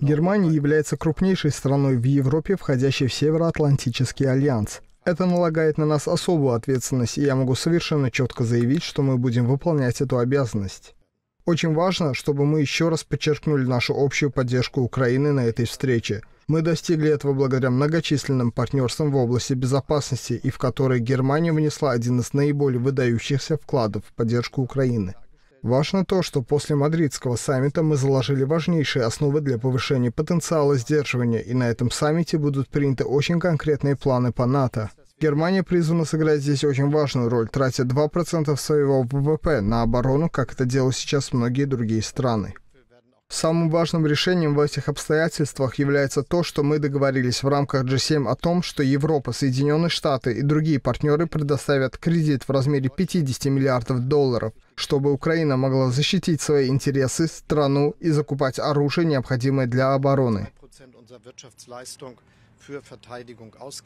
Германия является крупнейшей страной в Европе, входящей в Североатлантический альянс. Это налагает на нас особую ответственность, и я могу совершенно четко заявить, что мы будем выполнять эту обязанность. Очень важно, чтобы мы еще раз подчеркнули нашу общую поддержку Украины на этой встрече. Мы достигли этого благодаря многочисленным партнерствам в области безопасности, и в которые Германия внесла один из наиболее выдающихся вкладов в поддержку Украины. Важно то, что после Мадридского саммита мы заложили важнейшие основы для повышения потенциала сдерживания, и на этом саммите будут приняты очень конкретные планы по НАТО. Германия призвана сыграть здесь очень важную роль, тратя 2% своего ВВП на оборону, как это делают сейчас многие другие страны. Самым важным решением в этих обстоятельствах является то, что мы договорились в рамках G7 о том, что Европа, Соединенные Штаты и другие партнеры предоставят кредит в размере 50 миллиардов долларов, чтобы Украина могла защитить свои интересы, страну и закупать оружие, необходимое для обороны.